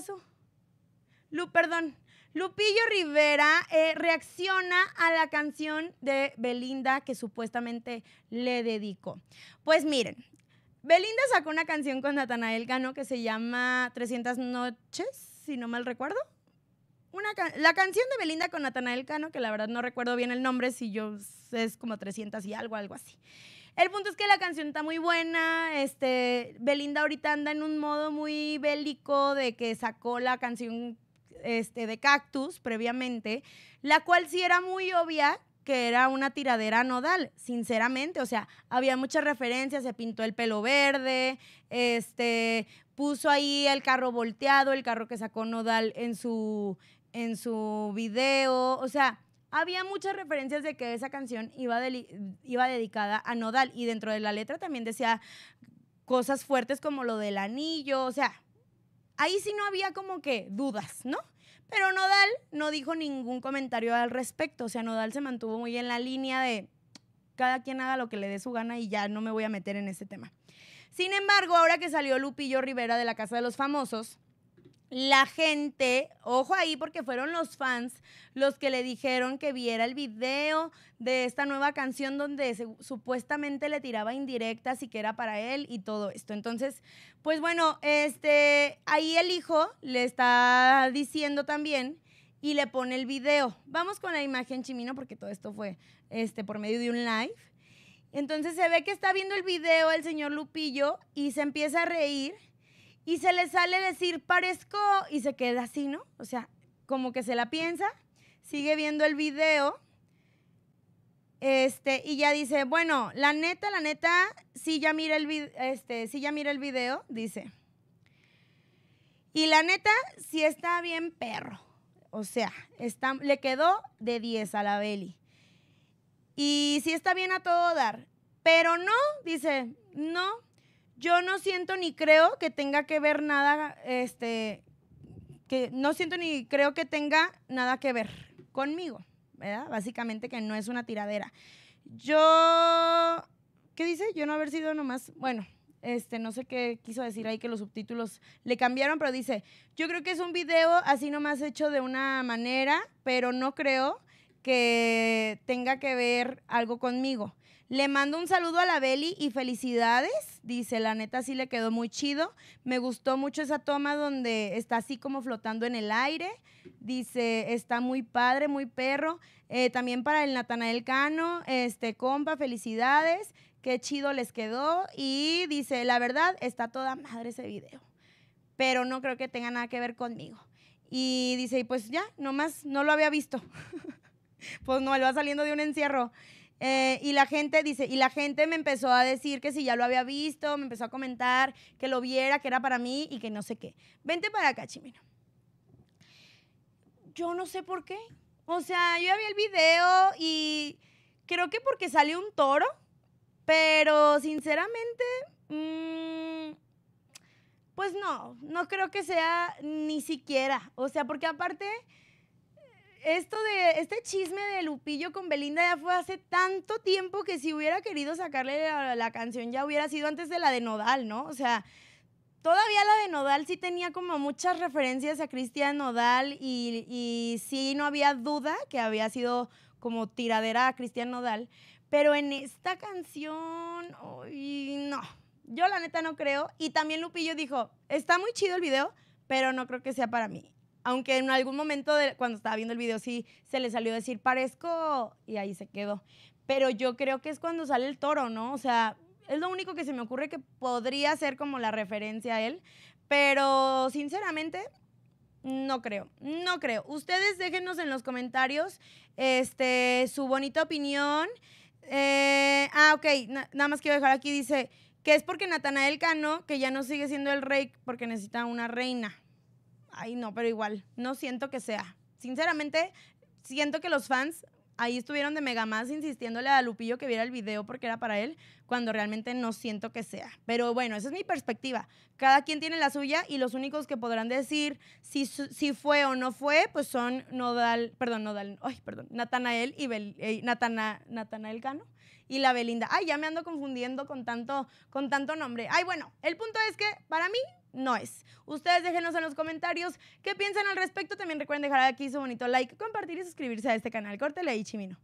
pasó? perdón. Lupillo Rivera eh, reacciona a la canción de Belinda que supuestamente le dedicó. Pues miren, Belinda sacó una canción con Natanael Cano que se llama 300 noches, si no mal recuerdo. la canción de Belinda con Natanael Cano, que la verdad no recuerdo bien el nombre, si yo es como 300 y algo, algo así. El punto es que la canción está muy buena. Este, Belinda ahorita anda en un modo muy bélico de que sacó la canción este, de Cactus previamente, la cual sí era muy obvia que era una tiradera nodal, sinceramente, o sea, había muchas referencias, se pintó el pelo verde, este, puso ahí el carro volteado, el carro que sacó Nodal en su en su video, o sea, había muchas referencias de que esa canción iba, iba dedicada a Nodal y dentro de la letra también decía cosas fuertes como lo del anillo, o sea, ahí sí no había como que dudas, ¿no? Pero Nodal no dijo ningún comentario al respecto, o sea, Nodal se mantuvo muy en la línea de cada quien haga lo que le dé su gana y ya no me voy a meter en ese tema. Sin embargo, ahora que salió Lupillo Rivera de la Casa de los Famosos, la gente, ojo ahí porque fueron los fans los que le dijeron que viera el video de esta nueva canción donde supuestamente le tiraba indirectas y que era para él y todo esto. Entonces, pues bueno, este ahí el hijo le está diciendo también y le pone el video. Vamos con la imagen chimino porque todo esto fue este por medio de un live. Entonces se ve que está viendo el video el señor Lupillo y se empieza a reír y se le sale decir, parezco, y se queda así, ¿no? O sea, como que se la piensa, sigue viendo el video, este, y ya dice, bueno, la neta, la neta, sí ya mira el, este, sí ya mira el video, dice. Y la neta, sí está bien perro. O sea, está, le quedó de 10 a la Beli. Y sí está bien a todo dar. Pero no, dice, no, yo no siento ni creo que tenga que ver nada, este, que no siento ni creo que tenga nada que ver conmigo, ¿verdad? Básicamente que no es una tiradera. Yo, ¿qué dice? Yo no haber sido nomás, bueno, este, no sé qué quiso decir ahí que los subtítulos le cambiaron, pero dice, yo creo que es un video así nomás hecho de una manera, pero no creo que tenga que ver algo conmigo. Le mando un saludo a la Beli y felicidades. Dice, la neta sí le quedó muy chido. Me gustó mucho esa toma donde está así como flotando en el aire. Dice, está muy padre, muy perro. Eh, también para el Natanael Cano, este compa, felicidades. Qué chido les quedó. Y dice, la verdad, está toda madre ese video. Pero no creo que tenga nada que ver conmigo. Y dice, y pues ya, nomás no lo había visto. pues no, él va saliendo de un encierro. Eh, y la gente dice, y la gente me empezó a decir que si ya lo había visto, me empezó a comentar que lo viera, que era para mí y que no sé qué. Vente para acá, Chimino. Yo no sé por qué. O sea, yo ya vi el video y creo que porque salió un toro, pero sinceramente, mm, pues no, no creo que sea ni siquiera. O sea, porque aparte esto de este chisme de Lupillo con Belinda ya fue hace tanto tiempo que si hubiera querido sacarle la, canción ya hubiera sido antes de la de Nodal, ¿no? O sea, todavía la de Nodal sí tenía como muchas referencias a Cristian Nodal y, sí no había duda que había sido como tiradera a Cristian Nodal, pero en esta canción, no, yo la neta no creo. Y también Lupillo dijo, está muy chido el video, pero no creo que sea para mí aunque en algún momento cuando estaba viendo el video sí se le salió decir parezco y ahí se quedó. Pero yo creo que es cuando sale el toro, ¿no? O sea, es lo único que se me ocurre que podría ser como la referencia a él, pero sinceramente no creo, no creo. Ustedes déjenos en los comentarios este, su bonita opinión. Eh, ah, ok, nada más quiero dejar aquí, dice que es porque Natanael Cano, que ya no sigue siendo el rey porque necesita una reina ay no, pero igual, no siento que sea. Sinceramente, siento que los fans ahí estuvieron de mega más insistiéndole a Lupillo que viera el video porque era para él, cuando realmente no siento que sea. Pero bueno, esa es mi perspectiva. Cada quien tiene la suya y los únicos que podrán decir si, si fue o no fue, pues son Nodal, perdón, Nodal, ay, perdón, Natanael y Bel, eh, Natana, Natanael Cano y la Belinda. Ay, ya me ando confundiendo con tanto, con tanto nombre. Ay, bueno, el punto es que para mí no es. Ustedes déjenos en los comentarios qué piensan al respecto. También recuerden dejar aquí su bonito like, compartir y suscribirse a este canal. Córtele ahí, Chimino.